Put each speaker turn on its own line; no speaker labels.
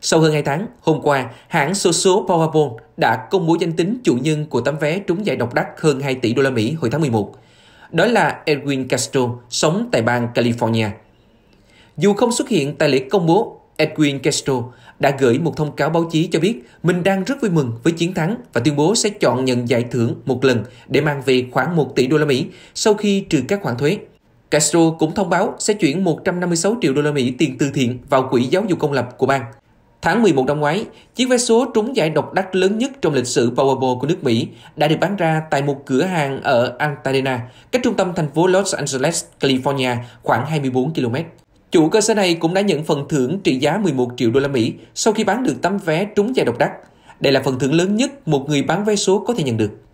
Sau hơn 2 tháng, hôm qua, hãng số số Powerball đã công bố danh tính chủ nhân của tấm vé trúng giải độc đắc hơn 2 tỷ đô la Mỹ hồi tháng 11. Đó là Edwin Castro, sống tại bang California. Dù không xuất hiện tại lễ công bố, Edwin Castro đã gửi một thông cáo báo chí cho biết mình đang rất vui mừng với chiến thắng và tuyên bố sẽ chọn nhận giải thưởng một lần để mang về khoảng 1 tỷ đô la Mỹ sau khi trừ các khoản thuế. Castro cũng thông báo sẽ chuyển 156 triệu đô la Mỹ tiền từ thiện vào quỹ giáo dục công lập của bang. Tháng 11 năm ngoái, chiếc vé số trúng giải độc đắc lớn nhất trong lịch sử Powerball của nước Mỹ đã được bán ra tại một cửa hàng ở Altadena, cách trung tâm thành phố Los Angeles, California, khoảng 24 km. Chủ cơ sở này cũng đã nhận phần thưởng trị giá 11 triệu đô la Mỹ sau khi bán được tấm vé trúng giải độc đắc. Đây là phần thưởng lớn nhất một người bán vé số có thể nhận được.